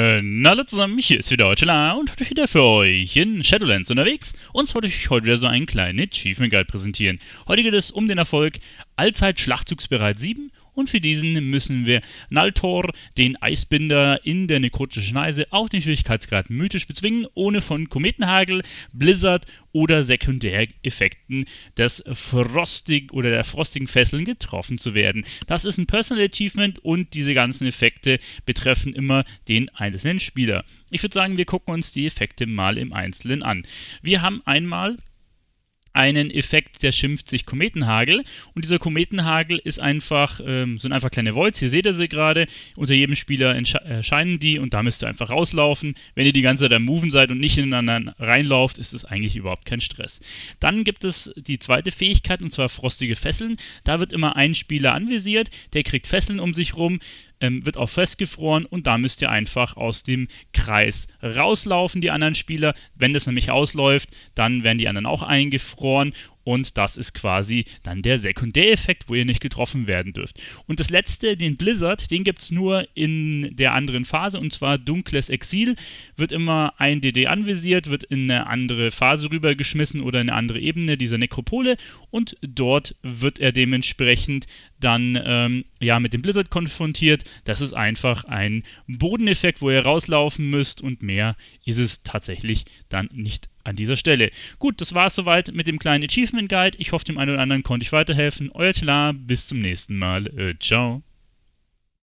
Ähm, hallo zusammen, hier ist wieder Eutela und heute wieder für euch in Shadowlands unterwegs. Und zwar möchte ich heute wieder so einen kleinen Achievement Guide präsentieren. Heute geht es um den Erfolg Allzeit Schlachtzugsbereit 7 und für diesen müssen wir Naltor, den Eisbinder in der nekrotischen Schneise, auch den Schwierigkeitsgrad mythisch bezwingen, ohne von Kometenhagel, Blizzard oder Sekundäreffekten des frostig oder der frostigen Fesseln getroffen zu werden. Das ist ein Personal Achievement und diese ganzen Effekte betreffen immer den einzelnen Spieler. Ich würde sagen, wir gucken uns die Effekte mal im Einzelnen an. Wir haben einmal einen Effekt, der schimpft sich Kometenhagel. Und dieser Kometenhagel ist einfach, ähm, sind einfach kleine Voids. hier seht ihr sie gerade. Unter jedem Spieler erscheinen die und da müsst ihr einfach rauslaufen. Wenn ihr die ganze Zeit am Moven seid und nicht ineinander reinlauft, ist es eigentlich überhaupt kein Stress. Dann gibt es die zweite Fähigkeit und zwar frostige Fesseln. Da wird immer ein Spieler anvisiert, der kriegt Fesseln um sich rum ähm, wird auch festgefroren und da müsst ihr einfach aus dem Kreis rauslaufen, die anderen Spieler. Wenn das nämlich ausläuft, dann werden die anderen auch eingefroren und das ist quasi dann der Sekundäreffekt, wo ihr nicht getroffen werden dürft. Und das letzte, den Blizzard, den gibt es nur in der anderen Phase, und zwar dunkles Exil. Wird immer ein DD anvisiert, wird in eine andere Phase rübergeschmissen oder in eine andere Ebene dieser Nekropole. Und dort wird er dementsprechend dann ähm, ja mit dem Blizzard konfrontiert. Das ist einfach ein Bodeneffekt, wo ihr rauslaufen müsst und mehr ist es tatsächlich dann nicht an dieser Stelle. Gut, das war es soweit mit dem kleinen Achievement Guide. Ich hoffe, dem einen oder anderen konnte ich weiterhelfen. Euer Telar, bis zum nächsten Mal. Äh, ciao.